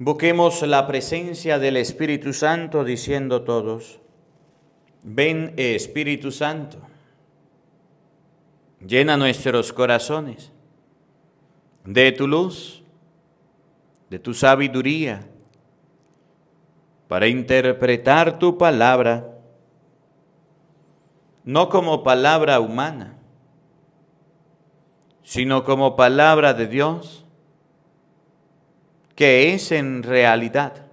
Busquemos la presencia del Espíritu Santo diciendo todos, ven Espíritu Santo, llena nuestros corazones de tu luz, de tu sabiduría, para interpretar tu palabra, no como palabra humana, sino como palabra de Dios que es en realidad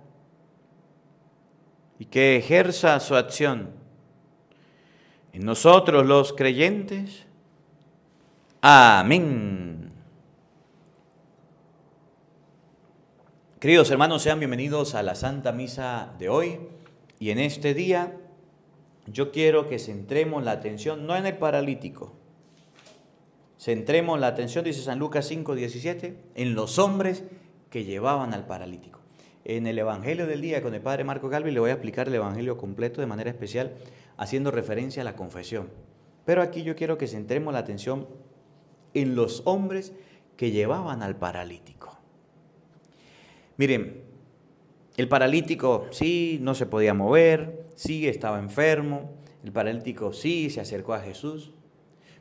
y que ejerza su acción en nosotros los creyentes. Amén. Queridos hermanos, sean bienvenidos a la Santa Misa de hoy y en este día yo quiero que centremos la atención no en el paralítico, centremos la atención, dice San Lucas 5, 17, en los hombres que llevaban al paralítico. En el Evangelio del día con el Padre Marco Galvi le voy a explicar el Evangelio completo de manera especial haciendo referencia a la confesión. Pero aquí yo quiero que centremos la atención en los hombres que llevaban al paralítico. Miren, el paralítico sí, no se podía mover, sí, estaba enfermo, el paralítico sí, se acercó a Jesús,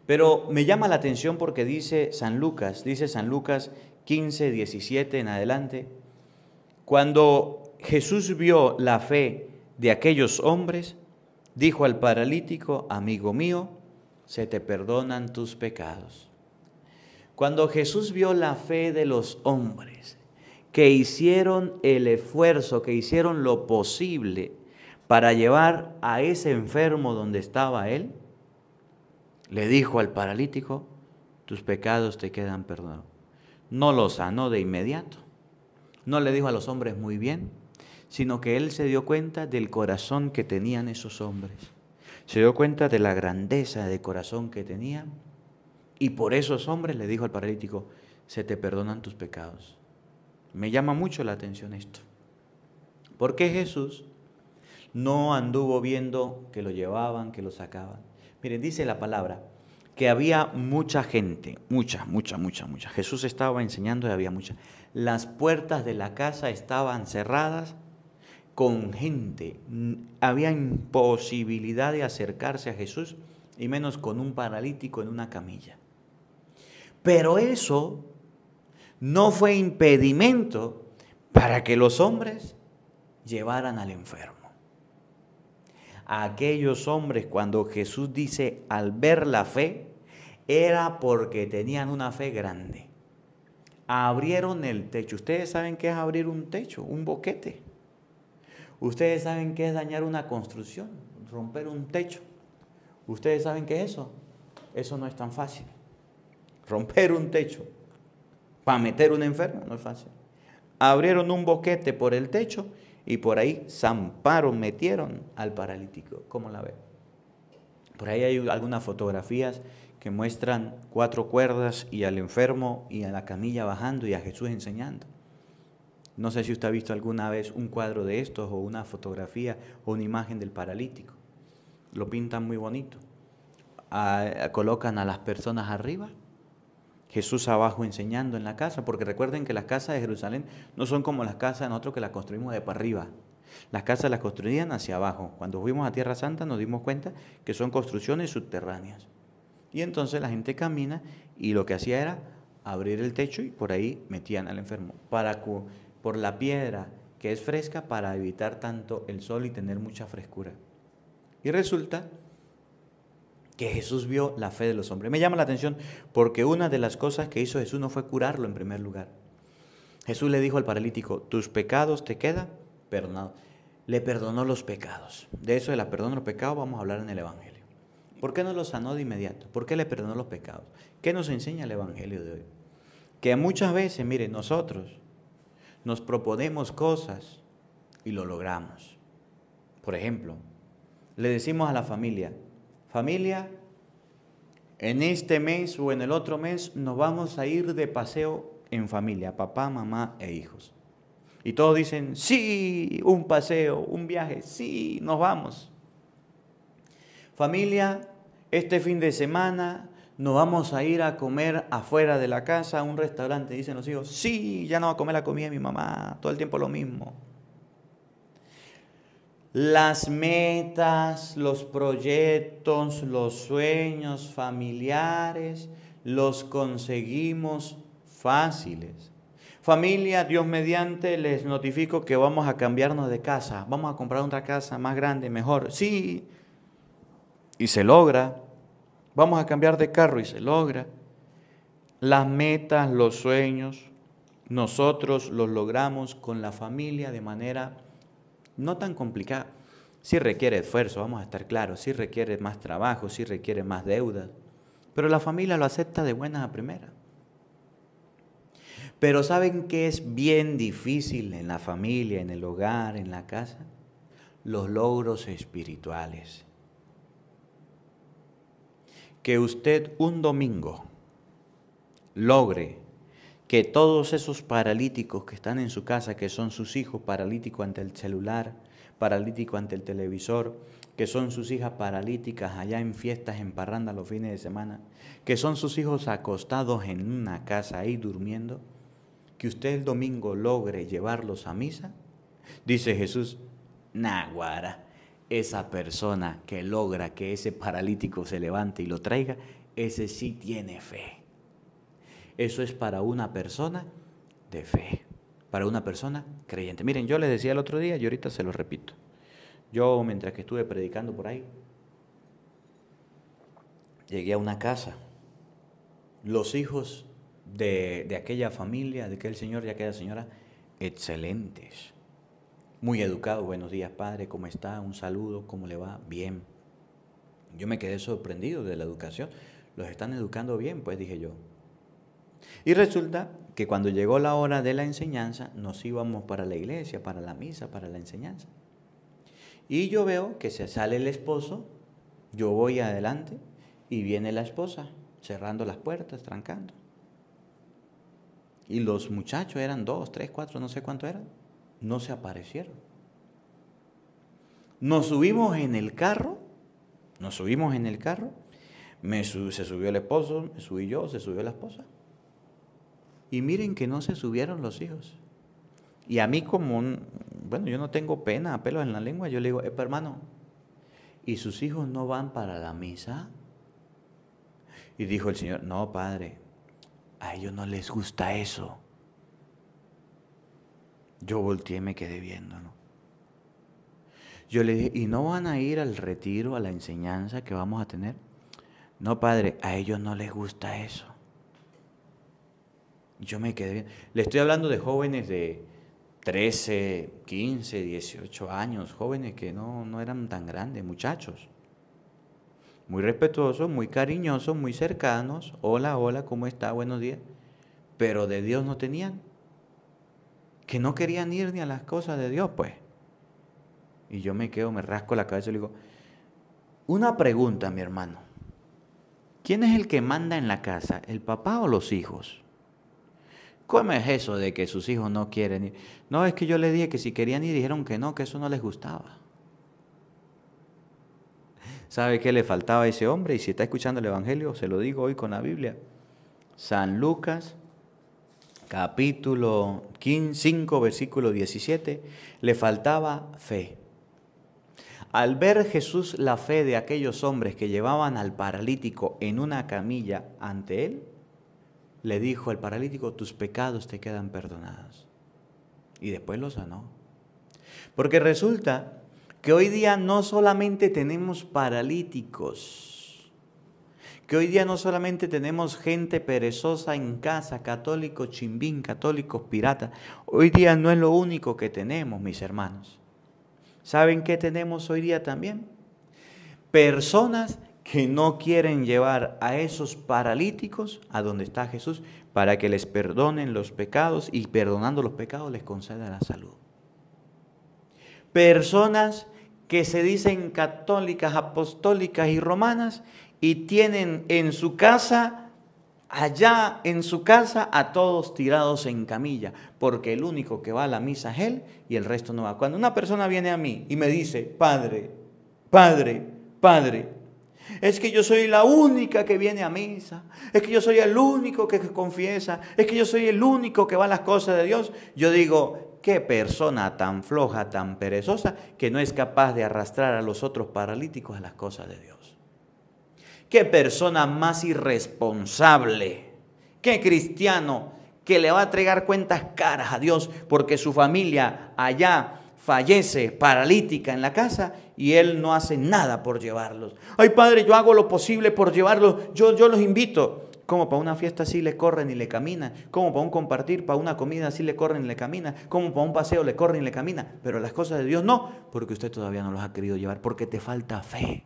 pero me llama la atención porque dice San Lucas, dice San Lucas 15, 17 en adelante, cuando Jesús vio la fe de aquellos hombres, dijo al paralítico, amigo mío, se te perdonan tus pecados. Cuando Jesús vio la fe de los hombres que hicieron el esfuerzo, que hicieron lo posible para llevar a ese enfermo donde estaba él, le dijo al paralítico, tus pecados te quedan perdonados no lo sanó de inmediato, no le dijo a los hombres muy bien, sino que él se dio cuenta del corazón que tenían esos hombres, se dio cuenta de la grandeza de corazón que tenían, y por esos hombres le dijo al paralítico, se te perdonan tus pecados. Me llama mucho la atención esto. ¿Por qué Jesús no anduvo viendo que lo llevaban, que lo sacaban? Miren, dice la palabra, que había mucha gente, mucha, mucha, mucha, mucha. Jesús estaba enseñando y había mucha. Las puertas de la casa estaban cerradas con gente. Había imposibilidad de acercarse a Jesús y menos con un paralítico en una camilla. Pero eso no fue impedimento para que los hombres llevaran al enfermo aquellos hombres cuando Jesús dice al ver la fe, era porque tenían una fe grande. Abrieron el techo. Ustedes saben qué es abrir un techo, un boquete. Ustedes saben qué es dañar una construcción, romper un techo. Ustedes saben qué es eso. Eso no es tan fácil. Romper un techo para meter un enfermo no es fácil. Abrieron un boquete por el techo y por ahí zamparon, metieron al paralítico. ¿Cómo la ve? Por ahí hay algunas fotografías que muestran cuatro cuerdas y al enfermo y a la camilla bajando y a Jesús enseñando. No sé si usted ha visto alguna vez un cuadro de estos o una fotografía o una imagen del paralítico. Lo pintan muy bonito. Ah, colocan a las personas arriba Jesús abajo enseñando en la casa, porque recuerden que las casas de Jerusalén no son como las casas en nosotros que las construimos de para arriba. Las casas las construían hacia abajo. Cuando fuimos a Tierra Santa nos dimos cuenta que son construcciones subterráneas. Y entonces la gente camina y lo que hacía era abrir el techo y por ahí metían al enfermo. Para por la piedra que es fresca para evitar tanto el sol y tener mucha frescura. Y resulta que Jesús vio la fe de los hombres. Me llama la atención porque una de las cosas que hizo Jesús no fue curarlo en primer lugar. Jesús le dijo al paralítico, tus pecados te quedan perdonados. Le perdonó los pecados. De eso de la perdón de los pecados vamos a hablar en el Evangelio. ¿Por qué no lo sanó de inmediato? ¿Por qué le perdonó los pecados? ¿Qué nos enseña el Evangelio de hoy? Que muchas veces, miren, nosotros nos proponemos cosas y lo logramos. Por ejemplo, le decimos a la familia, Familia, en este mes o en el otro mes nos vamos a ir de paseo en familia, papá, mamá e hijos. Y todos dicen, sí, un paseo, un viaje, sí, nos vamos. Familia, este fin de semana nos vamos a ir a comer afuera de la casa, a un restaurante. Dicen los hijos, sí, ya no va a comer la comida de mi mamá, todo el tiempo lo mismo las metas, los proyectos, los sueños familiares, los conseguimos fáciles. Familia, Dios mediante, les notifico que vamos a cambiarnos de casa, vamos a comprar otra casa más grande, mejor. Sí, y se logra. Vamos a cambiar de carro y se logra. Las metas, los sueños, nosotros los logramos con la familia de manera no tan complicado. Si requiere esfuerzo, vamos a estar claros, Si requiere más trabajo, si requiere más deudas, pero la familia lo acepta de buenas a primeras. Pero ¿saben qué es bien difícil en la familia, en el hogar, en la casa? Los logros espirituales. Que usted un domingo logre que todos esos paralíticos que están en su casa, que son sus hijos paralíticos ante el celular, paralíticos ante el televisor, que son sus hijas paralíticas allá en fiestas, en parranda los fines de semana, que son sus hijos acostados en una casa ahí durmiendo, que usted el domingo logre llevarlos a misa, dice Jesús, Naguara, esa persona que logra que ese paralítico se levante y lo traiga, ese sí tiene fe. Eso es para una persona de fe, para una persona creyente. Miren, yo les decía el otro día y ahorita se lo repito. Yo mientras que estuve predicando por ahí, llegué a una casa. Los hijos de, de aquella familia, de aquel señor y aquella señora, excelentes. Muy educados. buenos días padre, ¿cómo está? Un saludo, ¿cómo le va? Bien. Yo me quedé sorprendido de la educación. Los están educando bien, pues dije yo. Y resulta que cuando llegó la hora de la enseñanza, nos íbamos para la iglesia, para la misa, para la enseñanza. Y yo veo que se sale el esposo, yo voy adelante y viene la esposa, cerrando las puertas, trancando. Y los muchachos eran dos, tres, cuatro, no sé cuánto eran, no se aparecieron. Nos subimos en el carro, nos subimos en el carro, se subió el esposo, me subí yo, se subió la esposa y miren que no se subieron los hijos. Y a mí como un, bueno, yo no tengo pena, pelos en la lengua, yo le digo, hermano, ¿y sus hijos no van para la misa? Y dijo el Señor, no, padre, a ellos no les gusta eso. Yo volteé y me quedé viéndolo. Yo le dije, ¿y no van a ir al retiro, a la enseñanza que vamos a tener? No, padre, a ellos no les gusta eso. Yo me quedé bien. Le estoy hablando de jóvenes de 13, 15, 18 años, jóvenes que no, no eran tan grandes, muchachos. Muy respetuosos, muy cariñosos, muy cercanos. Hola, hola, ¿cómo está? Buenos días. Pero de Dios no tenían. Que no querían ir ni a las cosas de Dios, pues. Y yo me quedo, me rasco la cabeza y le digo, una pregunta, mi hermano. ¿Quién es el que manda en la casa, el papá o los hijos? ¿Cómo es eso de que sus hijos no quieren ir? No, es que yo le dije que si querían ir, dijeron que no, que eso no les gustaba. ¿Sabe qué le faltaba a ese hombre? Y si está escuchando el Evangelio, se lo digo hoy con la Biblia. San Lucas, capítulo 5, versículo 17, le faltaba fe. Al ver Jesús la fe de aquellos hombres que llevaban al paralítico en una camilla ante él, le dijo al paralítico, tus pecados te quedan perdonados. Y después lo sanó. Porque resulta que hoy día no solamente tenemos paralíticos, que hoy día no solamente tenemos gente perezosa en casa, católicos chimbín, católicos piratas, hoy día no es lo único que tenemos, mis hermanos. ¿Saben qué tenemos hoy día también? Personas que no quieren llevar a esos paralíticos a donde está Jesús para que les perdonen los pecados y perdonando los pecados les conceda la salud. Personas que se dicen católicas, apostólicas y romanas y tienen en su casa, allá en su casa, a todos tirados en camilla, porque el único que va a la misa es él y el resto no va. Cuando una persona viene a mí y me dice, Padre, Padre, Padre, es que yo soy la única que viene a misa. Es que yo soy el único que confiesa. Es que yo soy el único que va a las cosas de Dios. Yo digo, qué persona tan floja, tan perezosa, que no es capaz de arrastrar a los otros paralíticos a las cosas de Dios. Qué persona más irresponsable. Qué cristiano que le va a entregar cuentas caras a Dios porque su familia allá fallece paralítica en la casa y él no hace nada por llevarlos. Ay, padre, yo hago lo posible por llevarlos, yo, yo los invito. Como para una fiesta así le corren y le caminan, como para un compartir, para una comida así le corren y le caminan, como para un paseo le corren y le caminan, pero las cosas de Dios no, porque usted todavía no los ha querido llevar, porque te falta fe.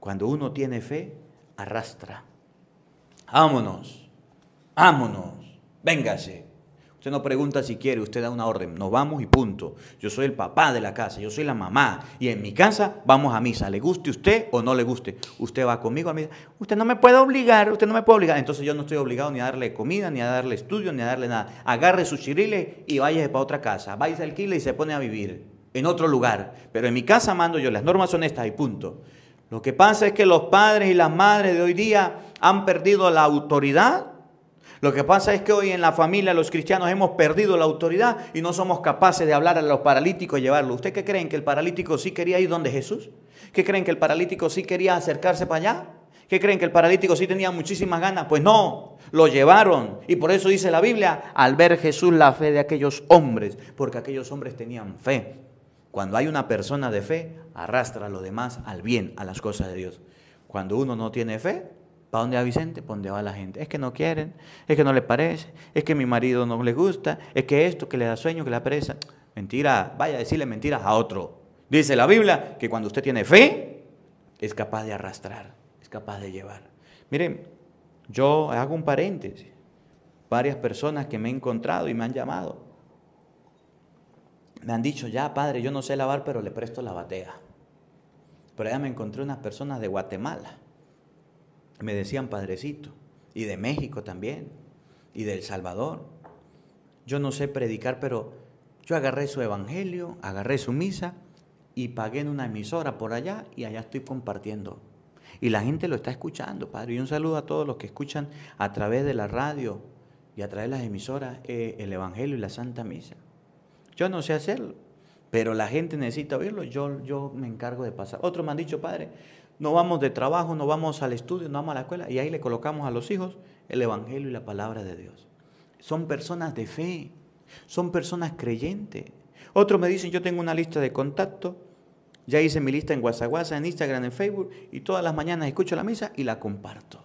Cuando uno tiene fe, arrastra. Vámonos, vámonos, véngase. Usted no pregunta si quiere, usted da una orden, nos vamos y punto. Yo soy el papá de la casa, yo soy la mamá y en mi casa vamos a misa, le guste usted o no le guste. Usted va conmigo a misa. Usted no me puede obligar, usted no me puede obligar. Entonces yo no estoy obligado ni a darle comida, ni a darle estudio, ni a darle nada. Agarre su chirile y váyase para otra casa. Váyase al y se pone a vivir en otro lugar. Pero en mi casa mando yo, las normas son estas y punto. Lo que pasa es que los padres y las madres de hoy día han perdido la autoridad lo que pasa es que hoy en la familia los cristianos hemos perdido la autoridad y no somos capaces de hablar a los paralíticos y llevarlo. ¿Usted qué creen que el paralítico sí quería ir donde Jesús? ¿Qué creen que el paralítico sí quería acercarse para allá? ¿Qué creen que el paralítico sí tenía muchísimas ganas? Pues no, lo llevaron. Y por eso dice la Biblia, al ver Jesús la fe de aquellos hombres, porque aquellos hombres tenían fe. Cuando hay una persona de fe, arrastra a los demás al bien, a las cosas de Dios. Cuando uno no tiene fe, ¿Para dónde va Vicente? ¿Para dónde va la gente? Es que no quieren, es que no les parece, es que mi marido no le gusta, es que esto, que le da sueño, que le da Mentira, vaya a decirle mentiras a otro. Dice la Biblia que cuando usted tiene fe, es capaz de arrastrar, es capaz de llevar. Miren, yo hago un paréntesis. Varias personas que me he encontrado y me han llamado, me han dicho, ya padre, yo no sé lavar, pero le presto la batea. Pero ya me encontré unas personas de Guatemala me decían padrecito, y de México también, y de El Salvador. Yo no sé predicar, pero yo agarré su evangelio, agarré su misa y pagué en una emisora por allá y allá estoy compartiendo. Y la gente lo está escuchando, Padre. Y un saludo a todos los que escuchan a través de la radio y a través de las emisoras eh, el Evangelio y la Santa Misa. Yo no sé hacerlo, pero la gente necesita oírlo. Yo, yo me encargo de pasar. Otro me han dicho, Padre, no vamos de trabajo, no vamos al estudio, no vamos a la escuela, y ahí le colocamos a los hijos el Evangelio y la palabra de Dios. Son personas de fe, son personas creyentes. Otros me dicen, yo tengo una lista de contacto, ya hice mi lista en WhatsApp, en Instagram, en Facebook, y todas las mañanas escucho la misa y la comparto.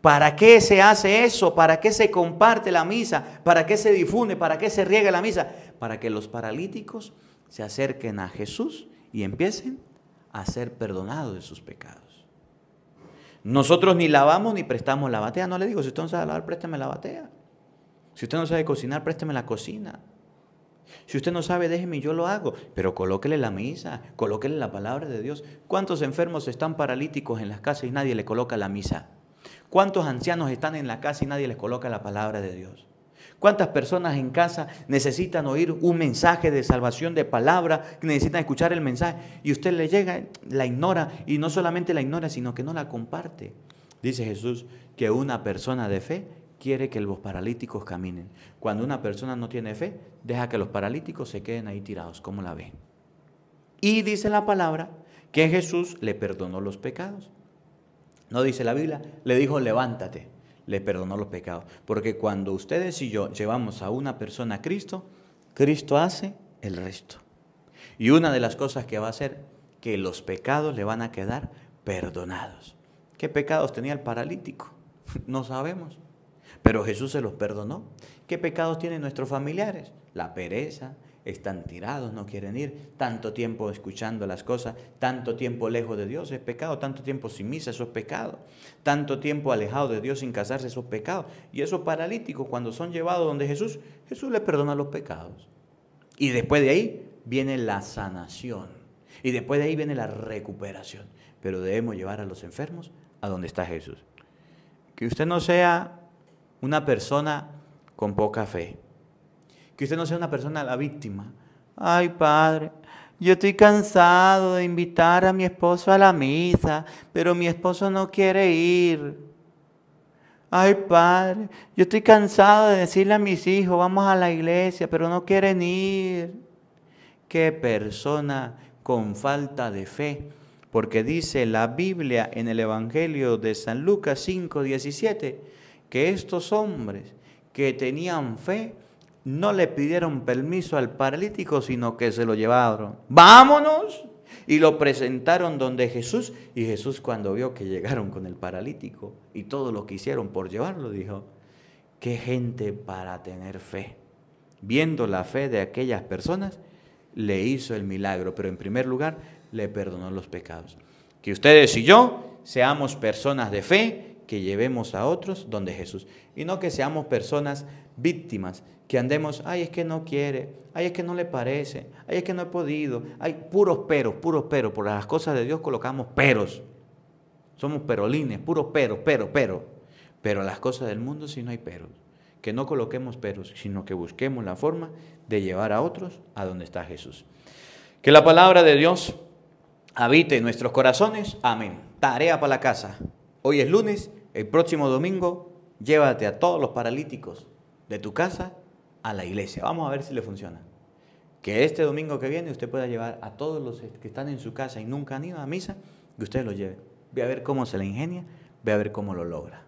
¿Para qué se hace eso? ¿Para qué se comparte la misa? ¿Para qué se difunde? ¿Para qué se riega la misa? Para que los paralíticos se acerquen a Jesús y empiecen a ser perdonado de sus pecados. Nosotros ni lavamos ni prestamos la batea. No le digo, si usted no sabe lavar, présteme la batea. Si usted no sabe cocinar, présteme la cocina. Si usted no sabe, déjeme, yo lo hago. Pero colóquele la misa, colóquele la palabra de Dios. ¿Cuántos enfermos están paralíticos en las casas y nadie le coloca la misa? ¿Cuántos ancianos están en la casa y nadie les coloca la palabra de Dios? ¿Cuántas personas en casa necesitan oír un mensaje de salvación de palabra, necesitan escuchar el mensaje y usted le llega, la ignora y no solamente la ignora, sino que no la comparte? Dice Jesús que una persona de fe quiere que los paralíticos caminen. Cuando una persona no tiene fe, deja que los paralíticos se queden ahí tirados, como la ve. Y dice la palabra que Jesús le perdonó los pecados. No dice la Biblia, le dijo levántate le perdonó los pecados. Porque cuando ustedes y yo llevamos a una persona a Cristo, Cristo hace el resto. Y una de las cosas que va a hacer, que los pecados le van a quedar perdonados. ¿Qué pecados tenía el paralítico? No sabemos. Pero Jesús se los perdonó. ¿Qué pecados tienen nuestros familiares? La pereza, están tirados, no quieren ir, tanto tiempo escuchando las cosas, tanto tiempo lejos de Dios es pecado, tanto tiempo sin misa eso es pecado, tanto tiempo alejado de Dios sin casarse eso es pecado. Y esos paralíticos cuando son llevados donde Jesús, Jesús les perdona los pecados. Y después de ahí viene la sanación. Y después de ahí viene la recuperación. Pero debemos llevar a los enfermos a donde está Jesús. Que usted no sea una persona con poca fe que usted no sea una persona la víctima. Ay, padre, yo estoy cansado de invitar a mi esposo a la misa, pero mi esposo no quiere ir. Ay, padre, yo estoy cansado de decirle a mis hijos, vamos a la iglesia, pero no quieren ir. Qué persona con falta de fe, porque dice la Biblia en el Evangelio de San Lucas 5, 17, que estos hombres que tenían fe, no le pidieron permiso al paralítico, sino que se lo llevaron. Vámonos. Y lo presentaron donde Jesús. Y Jesús cuando vio que llegaron con el paralítico y todo lo que hicieron por llevarlo, dijo, qué gente para tener fe. Viendo la fe de aquellas personas, le hizo el milagro, pero en primer lugar le perdonó los pecados. Que ustedes y yo seamos personas de fe, que llevemos a otros donde Jesús. Y no que seamos personas víctimas, que andemos, ay, es que no quiere, ay, es que no le parece, ay, es que no he podido, hay puros peros, puros peros, por las cosas de Dios colocamos peros, somos perolines, puros peros, pero, pero, pero las cosas del mundo si no hay peros, que no coloquemos peros, sino que busquemos la forma de llevar a otros a donde está Jesús. Que la palabra de Dios habite en nuestros corazones, amén. Tarea para la casa, hoy es lunes, el próximo domingo, llévate a todos los paralíticos de tu casa a la iglesia. Vamos a ver si le funciona. Que este domingo que viene usted pueda llevar a todos los que están en su casa y nunca han ido a misa, que usted lo lleve. Ve a ver cómo se le ingenia, ve a ver cómo lo logra.